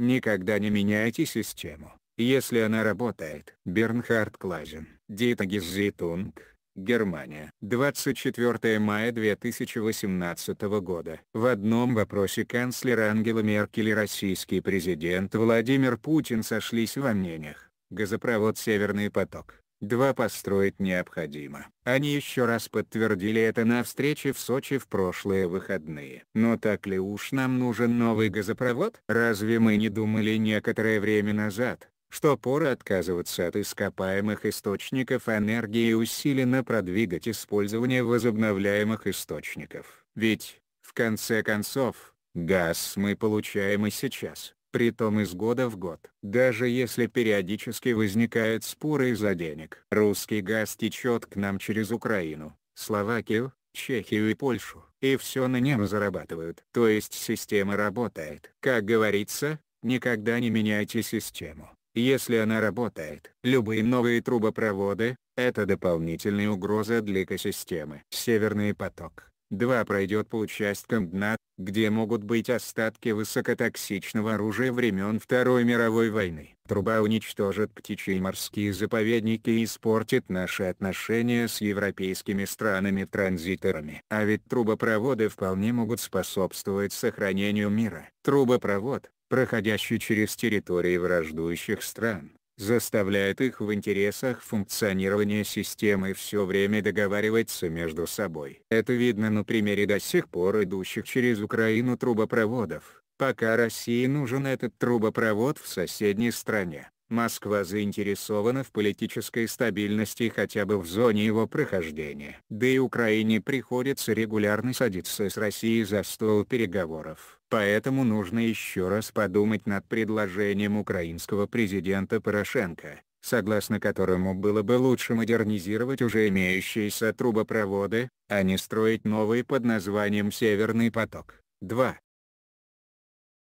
Никогда не меняйте систему, если она работает. Бернхард Клазен, Дита Гиззитунг, Германия. 24 мая 2018 года. В одном вопросе канцлер Ангела Меркель и российский президент Владимир Путин сошлись во мнениях. Газопровод «Северный поток» Два построить необходимо. Они еще раз подтвердили это на встрече в Сочи в прошлые выходные. Но так ли уж нам нужен новый газопровод? Разве мы не думали некоторое время назад, что пора отказываться от ископаемых источников энергии и усиленно продвигать использование возобновляемых источников? Ведь, в конце концов, газ мы получаем и сейчас притом из года в год. Даже если периодически возникают споры из-за денег. Русский газ течет к нам через Украину, Словакию, Чехию и Польшу. И все на нем зарабатывают. То есть система работает. Как говорится, никогда не меняйте систему. Если она работает, любые новые трубопроводы – это дополнительная угроза для экосистемы. Северный поток 2 пройдет по участкам дна, где могут быть остатки высокотоксичного оружия времен Второй мировой войны. Труба уничтожит птичьи и морские заповедники и испортит наши отношения с европейскими странами-транзиторами. А ведь трубопроводы вполне могут способствовать сохранению мира. Трубопровод, проходящий через территории враждующих стран, заставляет их в интересах функционирования системы все время договариваться между собой. Это видно на примере до сих пор идущих через Украину трубопроводов. Пока России нужен этот трубопровод в соседней стране, Москва заинтересована в политической стабильности хотя бы в зоне его прохождения. Да и Украине приходится регулярно садиться с Россией за стол переговоров. Поэтому нужно еще раз подумать над предложением украинского президента Порошенко, согласно которому было бы лучше модернизировать уже имеющиеся трубопроводы, а не строить новые под названием «Северный поток». 2.